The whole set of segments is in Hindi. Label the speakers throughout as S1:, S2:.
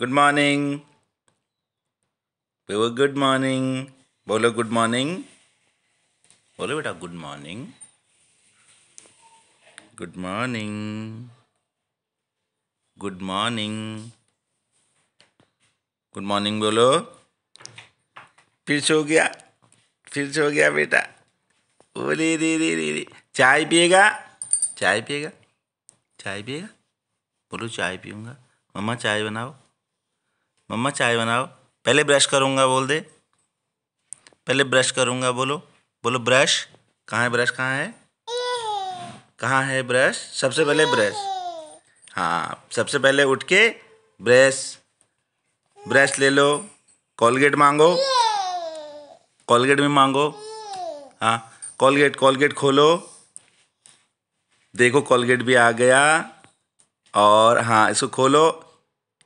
S1: गुड मॉर्निंग बेबो गुड मॉर्निंग बोलो गुड मॉर्निंग बोलो बेटा good morning good morning good morning good morning बोलो फिर से हो गया फिर से हो गया बेटा बोले रे रे रे रे चाय पिएगा चाय पिएगा चाय पिएगा बोलो चाय पीऊँगा मम्मा चाय बनाओ मम्मा चाय बनाओ पहले ब्रश करूँगा बोल दे पहले ब्रश करूँगा बोलो बोलो ब्रश कहाँ है ब्रश कहाँ है कहाँ है ब्रश सबसे पहले ब्रश हाँ सबसे पहले उठ के ब्रश ब्रश ले लो कॉलगेट मांगो कॉलगेट भी मांगो हाँ कॉलगेट कॉलगेट खोलो देखो कॉलगेट भी आ गया और हाँ इसको खोलो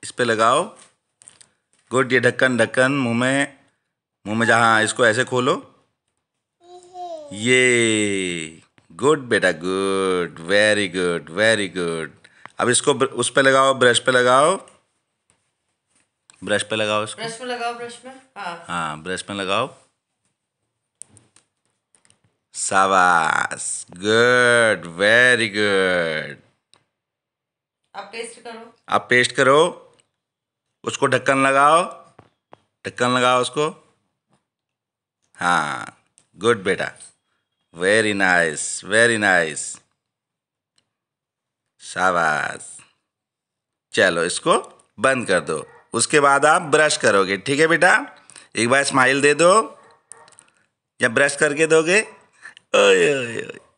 S1: इस पर लगाओ गुड ये ढक्कन ढक्कन मुंह में मुंह में जहाँ इसको ऐसे खोलो ये गुड बेटा good very good very good अब इसको उस पे लगाओ ब्रश पे लगाओ ब्रश पे लगाओ इसको ब्रश पे लगाओ ब्रश पे हाँ हाँ ब्रश पे लगाओ सावास गुड वेरी गुड अब पेस्ट करो अब पेस्ट करो उसको ढक्कन लगाओ ढक्कन लगाओ उसको हाँ गुड बेटा वेरी नाइस वेरी नाइस शाबाश चलो इसको बंद कर दो उसके बाद आप ब्रश करोगे ठीक है बेटा एक बार स्माइल दे दो या ब्रश करके दोगे ओए ओए ओए